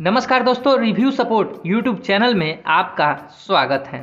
नमस्कार दोस्तों review support YouTube channel में आपका स्वागत है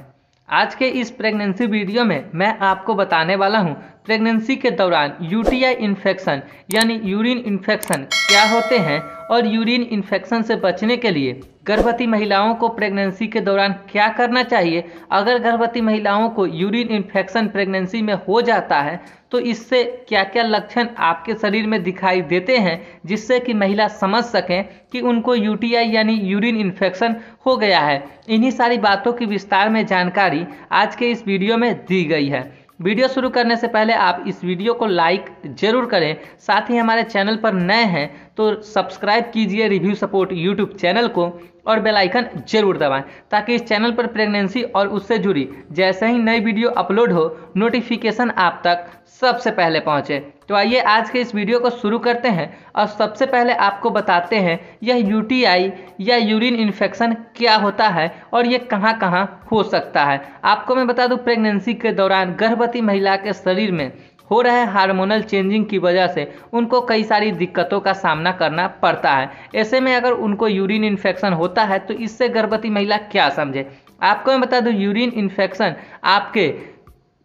आज के इस प्रेगनेंसी वीडियो में मैं आपको बताने वाला हूं प्रेगनेंसी के दौरान यूटीआई इन्फेक्शन यानी यूरिन इन्फेक्शन क्या होते हैं और यूरिन इन्फेक्शन से बचने के लिए गर्भवती महिलाओं को प्रेगनेंसी के दौरान क्या करना चाहिए अगर गर्भवती महिलाओं को यूरिन इन्फेक्शन प्रेगनेंसी में हो जाता है तो इससे क्या क्या लक्षण आपके शरीर में दिखाई देते हैं जिससे कि महिला समझ सकें कि उनको यूटीआई यानी यूरिन इन्फेक्शन हो गया है इन्हीं सारी बातों की विस्तार में जानकारी आज के इस वीडियो में दी गई है वीडियो शुरू करने से पहले आप इस वीडियो को लाइक जरूर करें साथ ही हमारे चैनल पर नए हैं तो सब्सक्राइब कीजिए रिव्यू सपोर्ट यूट्यूब चैनल को और बेल आइकन जरूर दबाएं ताकि इस चैनल पर प्रेगनेंसी और उससे जुड़ी जैसे ही नई वीडियो अपलोड हो नोटिफिकेशन आप तक सबसे पहले पहुंचे तो आइए आज के इस वीडियो को शुरू करते हैं और सबसे पहले आपको बताते हैं यह यूटीआई या यूरिन इन्फेक्शन क्या होता है और ये कहाँ कहाँ हो सकता है आपको मैं बता दूं प्रेगनेंसी के दौरान गर्भवती महिला के शरीर में हो रहे हार्मोनल चेंजिंग की वजह से उनको कई सारी दिक्कतों का सामना करना पड़ता है ऐसे में अगर उनको यूरिन इन्फेक्शन होता है तो इससे गर्भवती महिला क्या समझे आपको मैं बता दूं यूरिन इन्फेक्शन आपके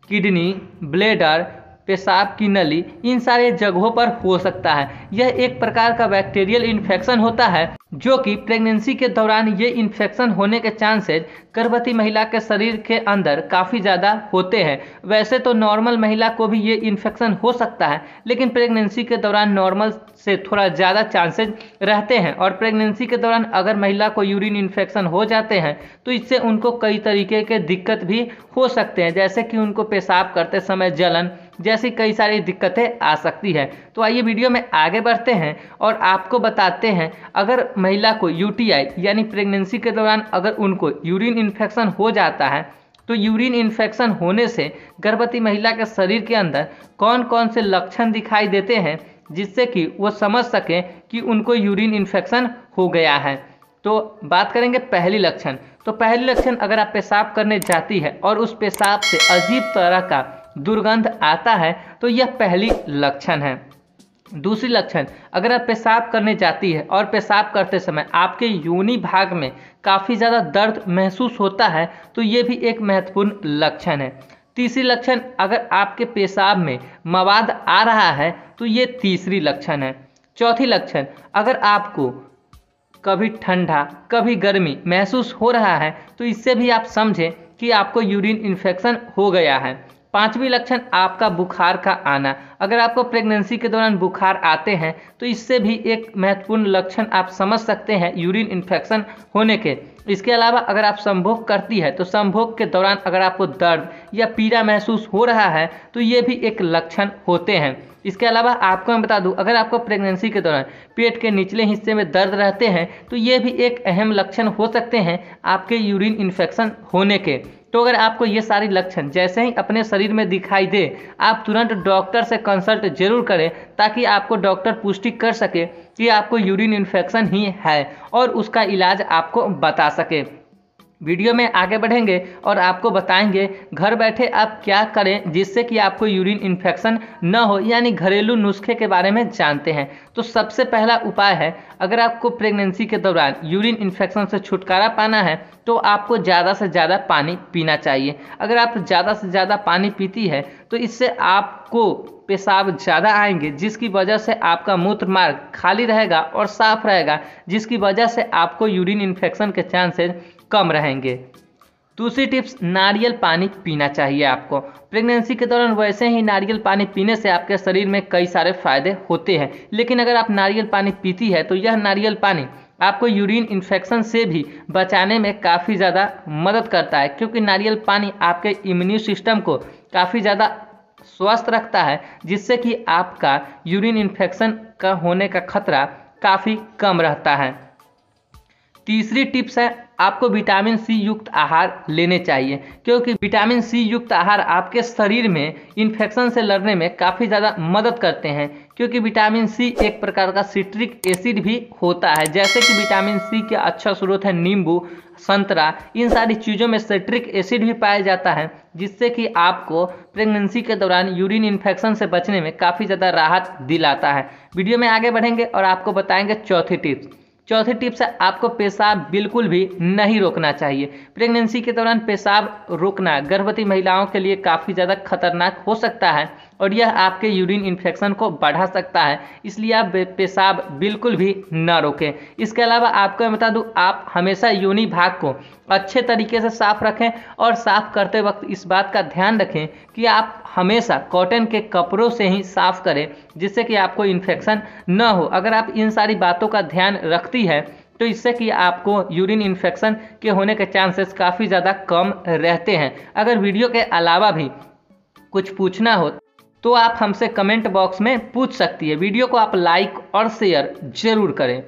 किडनी ब्लेडर पेशाब की नली इन सारे जगहों पर हो सकता है यह एक प्रकार का बैक्टीरियल इन्फेक्शन होता है जो कि प्रेगनेंसी के दौरान ये इन्फेक्शन होने के चांसेज गर्भवती महिला के शरीर के अंदर काफ़ी ज़्यादा होते हैं वैसे तो नॉर्मल महिला को भी ये इन्फेक्शन हो सकता है लेकिन प्रेगनेंसी के दौरान नॉर्मल से थोड़ा ज़्यादा चांसेज रहते हैं और प्रेगनेंसी के दौरान अगर महिला को यूरिन इन्फेक्शन हो जाते हैं तो इससे उनको कई तरीके के दिक्कत भी हो सकते हैं जैसे कि उनको पेशाब करते समय जलन जैसी कई सारी दिक्कतें आ सकती है तो आइए वीडियो में आगे बढ़ते हैं और आपको बताते हैं अगर महिला को यू यानी प्रेगनेंसी के दौरान अगर उनको यूरिन इन्फेक्शन हो जाता है तो यूरिन इन्फेक्शन होने से गर्भवती महिला के शरीर के अंदर कौन कौन से लक्षण दिखाई देते हैं जिससे कि वो समझ सकें कि उनको यूरिन इन्फेक्शन हो गया है तो बात करेंगे पहली लक्षण तो पहली लक्षण अगर आप पेशाब करने जाती है और उस पेशाब से अजीब तरह का दुर्गंध आता है तो यह पहली लक्षण है दूसरी लक्षण अगर आप पेशाब करने जाती है और पेशाब करते समय आपके यूनी भाग में काफ़ी ज़्यादा दर्द महसूस होता है तो ये भी एक महत्वपूर्ण लक्षण है तीसरी लक्षण अगर आपके पेशाब में मवाद आ रहा है तो ये तीसरी लक्षण है चौथी लक्षण अगर आपको कभी ठंडा कभी गर्मी महसूस हो रहा है तो इससे भी आप समझें कि आपको यूरिन इन्फेक्शन हो गया है पांचवी लक्षण आपका बुखार का आना अगर आपको प्रेगनेंसी के दौरान बुखार आते हैं तो इससे भी एक महत्वपूर्ण लक्षण आप समझ सकते हैं यूरिन इन्फेक्शन होने के इसके अलावा अगर आप संभोग करती है तो संभोग के दौरान अगर आपको दर्द या पीड़ा महसूस हो रहा है तो ये भी एक लक्षण होते हैं इसके अलावा आपको मैं बता दूं अगर आपको प्रेगनेंसी के दौरान पेट के निचले हिस्से में दर्द रहते हैं तो ये भी एक अहम लक्षण हो सकते हैं आपके यूरिन इन्फेक्शन होने के तो अगर आपको ये सारी लक्षण जैसे ही अपने शरीर में दिखाई दे आप तुरंत डॉक्टर से कंसल्ट जरूर करें ताकि आपको डॉक्टर पुष्टि कर सके कि आपको यूरिन इन्फेक्शन ही है और उसका इलाज आपको बता सके वीडियो में आगे बढ़ेंगे और आपको बताएंगे घर बैठे आप क्या करें जिससे कि आपको यूरिन इन्फेक्शन न हो यानी घरेलू नुस्खे के बारे में जानते हैं तो सबसे पहला उपाय है अगर आपको प्रेगनेंसी के दौरान यूरिन इन्फेक्शन से छुटकारा पाना है तो आपको ज़्यादा से ज़्यादा पानी पीना चाहिए अगर आप ज़्यादा से ज़्यादा पानी पीती है तो इससे आपको पेशाब ज़्यादा आएंगे जिसकी वजह से आपका मूत्र मार्ग खाली रहेगा और साफ रहेगा जिसकी वजह से आपको यूरिन इन्फेक्शन के चांसेस कम रहेंगे दूसरी टिप्स नारियल पानी पीना चाहिए आपको प्रेगनेंसी के दौरान वैसे ही नारियल पानी पीने से आपके शरीर में कई सारे फायदे होते हैं लेकिन अगर आप नारियल पानी पीती है तो यह नारियल पानी आपको यूरिन इन्फेक्शन से भी बचाने में काफ़ी ज़्यादा मदद करता है क्योंकि नारियल पानी आपके इम्यून सिस्टम को काफ़ी ज़्यादा स्वस्थ रखता है जिससे कि आपका यूरिन इन्फेक्शन का होने का खतरा काफ़ी कम रहता है तीसरी टिप्स है आपको विटामिन सी युक्त आहार लेने चाहिए क्योंकि विटामिन सी युक्त आहार आपके शरीर में इन्फेक्शन से लड़ने में काफ़ी ज़्यादा मदद करते हैं क्योंकि विटामिन सी एक प्रकार का सिट्रिक एसिड भी होता है जैसे कि विटामिन सी के अच्छा स्रोत है नींबू संतरा इन सारी चीज़ों में सिट्रिक एसिड भी पाया जाता है जिससे कि आपको प्रेगनेंसी के दौरान यूरिन इन्फेक्शन से बचने में काफ़ी ज़्यादा राहत दिलाता है वीडियो में आगे बढ़ेंगे और आपको बताएंगे चौथी टिप्स चौथी टिप्स है आपको पेशाब बिल्कुल भी नहीं रोकना चाहिए प्रेगनेंसी के दौरान पेशाब रोकना गर्भवती महिलाओं के लिए काफ़ी ज़्यादा खतरनाक हो सकता है और यह आपके यूरिन इन्फेक्शन को बढ़ा सकता है इसलिए आप पेशाब बिल्कुल भी न रोकें इसके अलावा आपको बता दूँ आप हमेशा यूनि भाग को अच्छे तरीके से साफ रखें और साफ करते वक्त इस बात का ध्यान रखें कि आप हमेशा कॉटन के कपड़ों से ही साफ करें जिससे कि आपको इन्फेक्शन न हो अगर आप इन सारी बातों का ध्यान रखती है तो इससे कि आपको यूरिन इन्फेक्शन के होने के चांसेस काफ़ी ज़्यादा कम रहते हैं अगर वीडियो के अलावा भी कुछ पूछना हो तो आप हमसे कमेंट बॉक्स में पूछ सकती है वीडियो को आप लाइक और शेयर जरूर करें